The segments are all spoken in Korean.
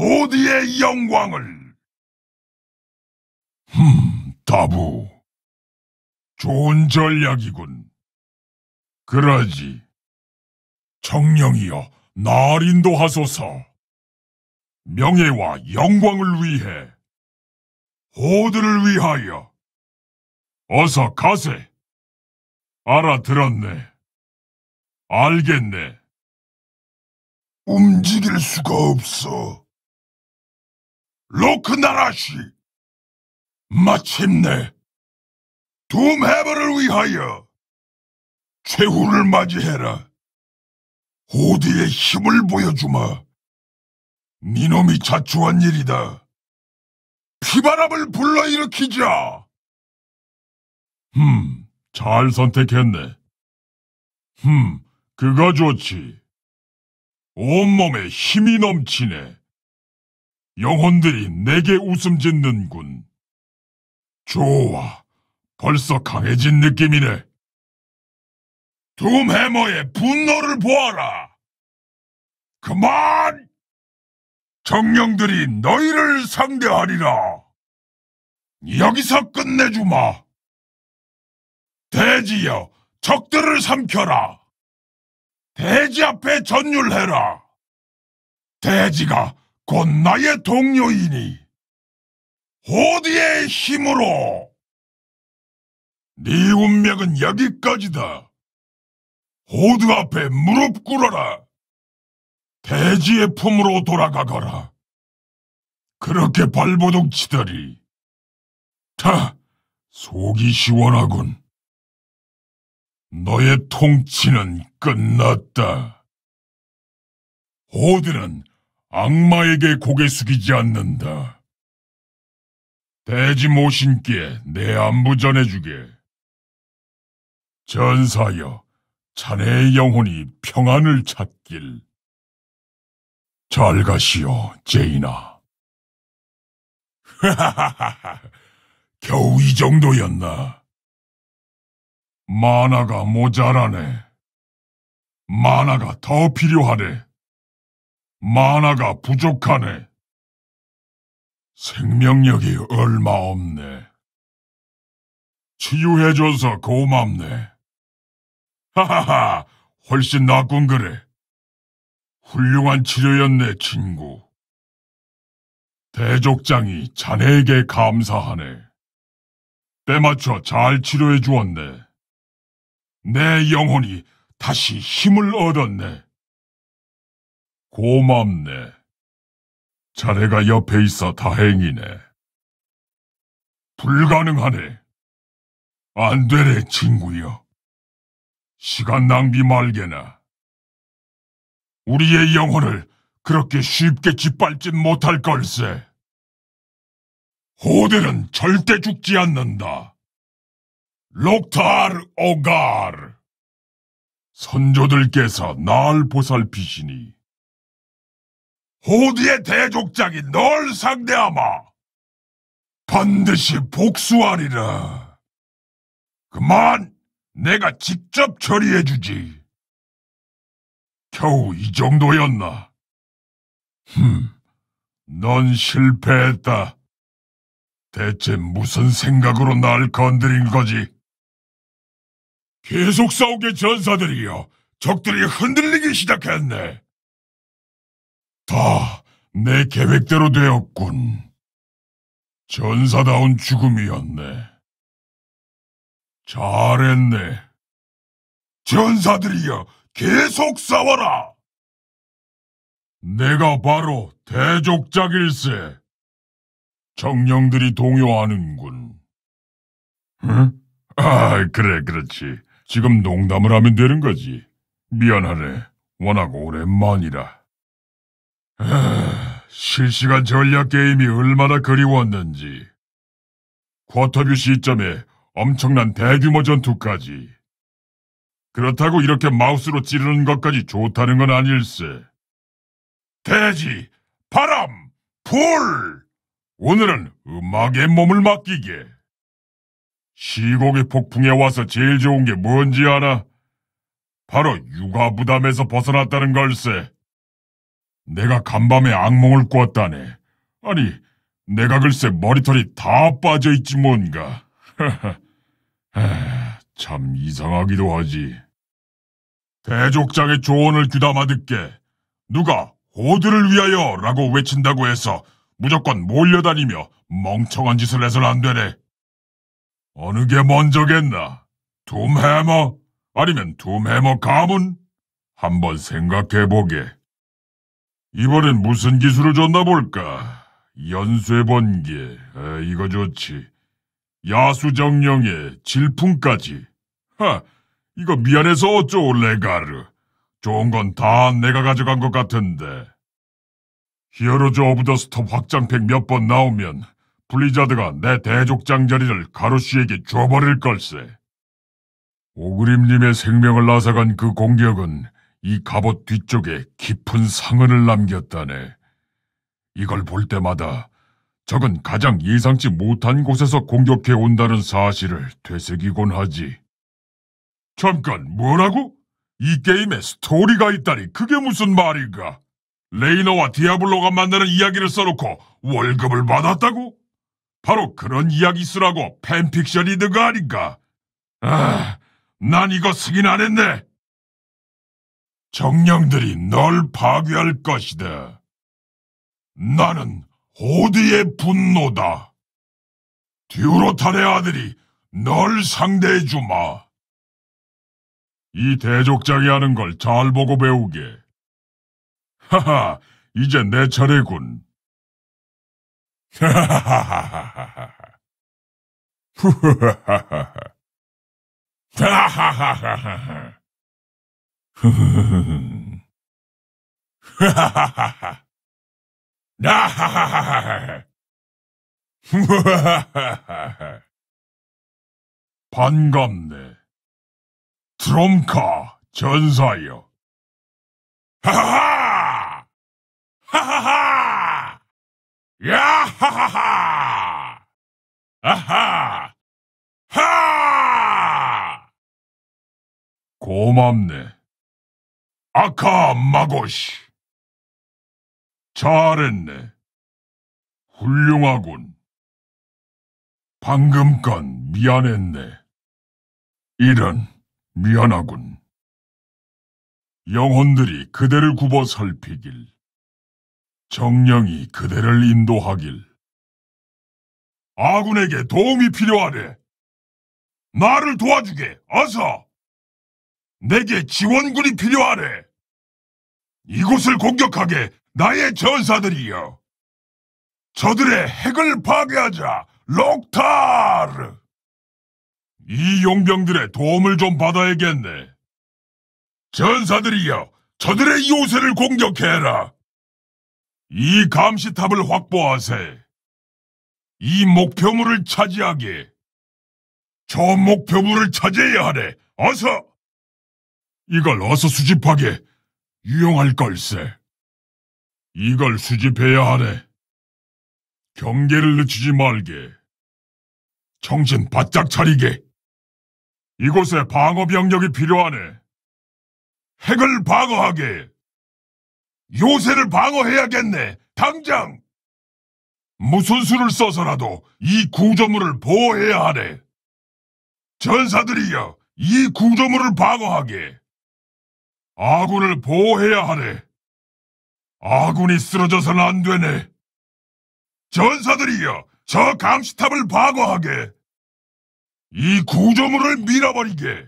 어디의 영광을? 흠, 다부. 좋은 전략이군. 그러지. 청령이여, 날 인도하소서. 명예와 영광을 위해, 호드를 위하여. 어서 가세. 알아들었네. 알겠네. 움직일 수가 없어. 로크나라시 마침내 둠헤버를 위하여 최후를 맞이해라. 호디의 힘을 보여주마. 니놈이 자초한 일이다. 피바람을 불러일으키자. 흠, 잘 선택했네. 흠, 그거 좋지. 온몸에 힘이 넘치네. 영혼들이 내게 웃음 짓는군. 좋아, 벌써 강해진 느낌이네. 둠해머의 분노를 보아라! 그만! 정령들이 너희를 상대하리라! 여기서 끝내주마! 대지여, 적들을 삼켜라! 대지 앞에 전율해라! 대지가 곧 나의 동료이니 호드의 힘으로 네 운명은 여기까지다. 호드 앞에 무릎 꿇어라. 대지의 품으로 돌아가거라. 그렇게 발버둥 치더리 자, 속이 시원하군. 너의 통치는 끝났다. 호드는 악마에게 고개 숙이지 않는다. 대지 모신께 내 안부 전해주게. 전사여, 자네의 영혼이 평안을 찾길. 잘 가시오, 제이나. 하하하하, 겨우 이 정도였나? 만화가 모자라네. 만화가 더 필요하네. 만화가 부족하네. 생명력이 얼마 없네. 치유해줘서 고맙네. 하하하, 훨씬 낫군 그래. 훌륭한 치료였네, 친구. 대족장이 자네에게 감사하네. 때맞춰 잘 치료해 주었네. 내 영혼이 다시 힘을 얻었네. 고맙네. 자네가 옆에 있어 다행이네. 불가능하네. 안 되네, 친구여. 시간 낭비 말게나. 우리의 영혼을 그렇게 쉽게 짓밟진 못할 걸세. 호들은 절대 죽지 않는다. 록탈 오갈. 선조들께서 날 보살피시니 호드의 대족장이 널 상대하마. 반드시 복수하리라. 그만 내가 직접 처리해주지. 겨우 이 정도였나? 흠, 넌 실패했다. 대체 무슨 생각으로 날 건드린 거지? 계속 싸우게 전사들이여, 적들이 흔들리기 시작했네. 다내 계획대로 되었군. 전사다운 죽음이었네. 잘했네. 전사들이여, 계속 싸워라! 내가 바로 대족작일세. 청령들이 동요하는군. 응? 아, 그래, 그렇지. 지금 농담을 하면 되는 거지. 미안하네. 워낙 오랜만이라. 실시간 전략 게임이 얼마나 그리웠는지. 쿼터뷰 시점에 엄청난 대규모 전투까지. 그렇다고 이렇게 마우스로 찌르는 것까지 좋다는 건 아닐세. 돼지, 바람, 불! 오늘은 음악에 몸을 맡기게. 시곡의 폭풍에 와서 제일 좋은 게 뭔지 아나? 바로 육아 부담에서 벗어났다는 걸세. 내가 간밤에 악몽을 꾸었다네. 아니, 내가 글쎄 머리털이 다 빠져있지 뭔가. 참 이상하기도 하지. 대족장의 조언을 귀담아 듣게 누가 호드를 위하여 라고 외친다고 해서 무조건 몰려다니며 멍청한 짓을 해선 안 되네. 어느 게 먼저겠나? 둠해머? 아니면 둠해머 가문? 한번 생각해보게. 이번엔 무슨 기술을 줬나 볼까? 연쇄 번개, 아, 이거 좋지. 야수정령의 질풍까지. 하, 이거 미안해서 어쩌오, 레가르. 좋은 건 다 내가 가져간 것 같은데. 히어로즈 오브 더 스톱 확장팩 몇 번 나오면 블리자드가 내 대족장 자리를 가루씨에게 줘버릴 걸세. 오그림님의 생명을 나아간그 공격은 이 갑옷 뒤쪽에 깊은 상흔을 남겼다네. 이걸 볼 때마다 적은 가장 예상치 못한 곳에서 공격해 온다는 사실을 되새기곤 하지. 잠깐, 뭐라고? 이 게임에 스토리가 있다니 그게 무슨 말인가? 레이너와 디아블로가 만나는 이야기를 써놓고 월급을 받았다고? 바로 그런 이야기 쓰라고 팬픽션이 든가 아닌가? 아, 난 이거 쓰긴 안 했네. 정령들이 널 파괴할 것이다. 나는 호드의 분노다. 듀로탄의 아들이 널 상대해 주마. 이 대족장이 하는 걸 잘 보고 배우게. 하하, 이제 내 차례군. 하하하하하하. 후하하하하하. 하하하하 반갑네. 트롬카 전사여. 하하하! 하하하! 야하하하! 아하! 하! 고맙네. 아카 마고시. 잘했네. 훌륭하군. 방금 건 미안했네. 이런, 미안하군. 영혼들이 그대를 굽어 살피길. 정령이 그대를 인도하길. 아군에게 도움이 필요하네. 나를 도와주게, 어서! 내게 지원군이 필요하네. 이곳을 공격하게 나의 전사들이여. 저들의 핵을 파괴하자, 록타르! 이 용병들의 도움을 좀 받아야겠네. 전사들이여, 저들의 요새를 공격해라. 이 감시탑을 확보하세. 이 목표물을 차지하게. 저 목표물을 차지해야 하네. 어서! 이걸 어서 수집하게. 유용할 걸세. 이걸 수집해야 하네. 경계를 늦추지 말게. 정신 바짝 차리게. 이곳에 방어 병력이 필요하네. 핵을 방어하게. 요새를 방어해야겠네. 당장! 무슨 수를 써서라도 이 구조물을 보호해야 하네. 전사들이여, 이 구조물을 방어하게. 아군을 보호해야 하네. 아군이 쓰러져선안 되네. 전사들이여, 저 감시탑을 방어하게. 이 구조물을 밀어버리게.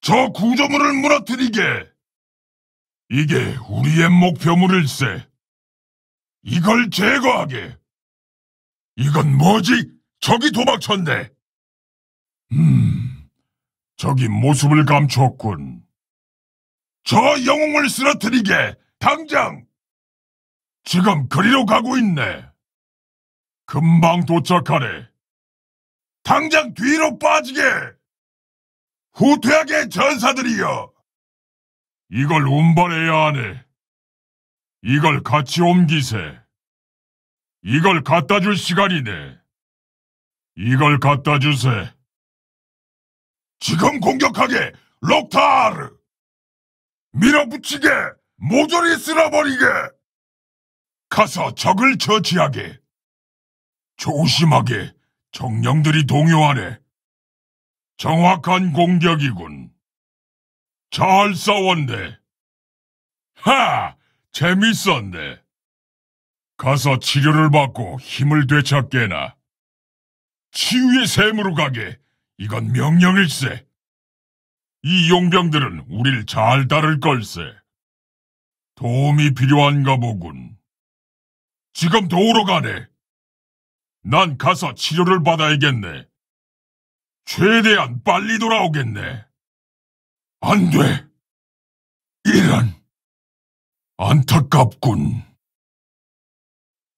저 구조물을 무너뜨리게. 이게 우리의 목표물일세. 이걸 제거하게. 이건 뭐지? 저기 도박쳤네 음, 적이 모습을 감췄군. 저 영웅을 쓰러뜨리게 당장! 지금 그리로 가고 있네. 금방 도착하네. 당장 뒤로 빠지게! 후퇴하게 전사들이여! 이걸 운반해야 하네. 이걸 같이 옮기세. 이걸 갖다 줄 시간이네. 이걸 갖다 주세. 지금 공격하게, 록타르! 밀어붙이게! 모조리 쓸어버리게! 가서 적을 처치하게! 조심하게 정령들이 동요하네. 정확한 공격이군. 잘 싸웠네. 하! 재밌었네. 가서 치료를 받고 힘을 되찾게나. 치유의 샘으로 가게. 이건 명령일세. 이 용병들은 우릴 잘 다룰 걸세. 도움이 필요한가 보군. 지금 도우러 가네. 난 가서 치료를 받아야겠네. 최대한 빨리 돌아오겠네. 안 돼. 이런. 안타깝군.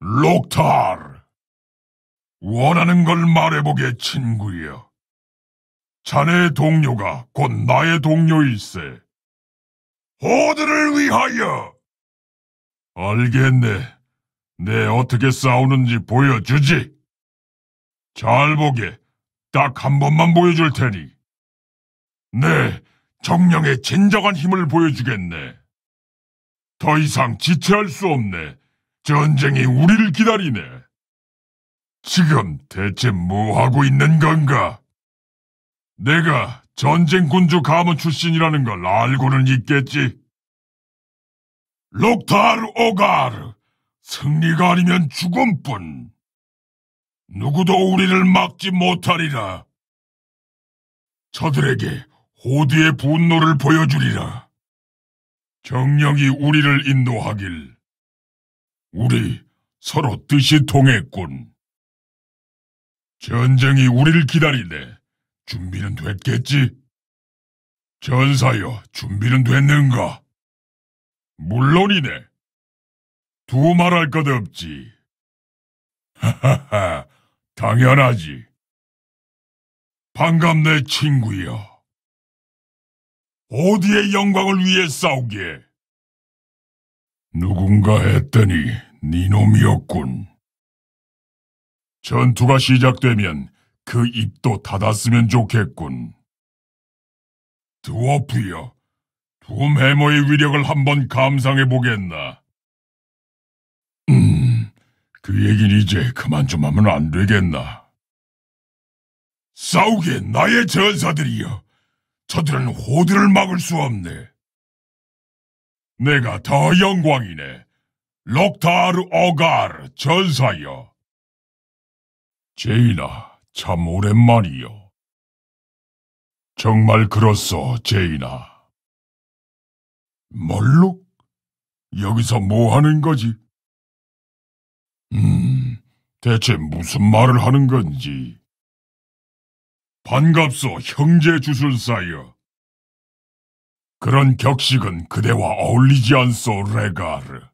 록탈. 원하는 걸 말해보게, 친구여. 자네의 동료가 곧 나의 동료일세. 호드를 위하여! 알겠네. 네, 어떻게 싸우는지 보여주지. 잘 보게. 딱 한 번만 보여줄 테니. 네, 정령의 진정한 힘을 보여주겠네. 더 이상 지체할 수 없네. 전쟁이 우리를 기다리네. 지금 대체 뭐하고 있는 건가? 내가 전쟁군주 가문 출신이라는 걸 알고는 있겠지. 록타르 오가르, 승리가 아니면 죽음뿐. 누구도 우리를 막지 못하리라. 저들에게 호드의 분노를 보여주리라. 정령이 우리를 인도하길. 우리 서로 뜻이 통했군. 전쟁이 우리를 기다리네. 준비는 됐겠지? 전사여, 준비는 됐는가? 물론이네. 두 말할 것 없지. 하하하, 당연하지. 반갑네, 친구여. 어디의 영광을 위해 싸우게? 누군가 했더니 니네 놈이었군. 전투가 시작되면 그 입도 닫았으면 좋겠군. 드워프여, 둠 해머의 위력을 한번 감상해 보겠나? 음, 그 얘긴 기 이제 그만 좀 하면 안 되겠나? 싸우게 나의 전사들이여! 저들은 호드를 막을 수 없네. 내가 더 영광이네. 록타르 어가르 전사여. 제이나. 참 오랜만이요. 정말 그렇소, 제이나. 뭘로? 여기서 뭐 하는 거지? 음, 대체 무슨 말을 하는 건지. 반갑소, 형제 주술사여. 그런 격식은 그대와 어울리지 않소, 레가르.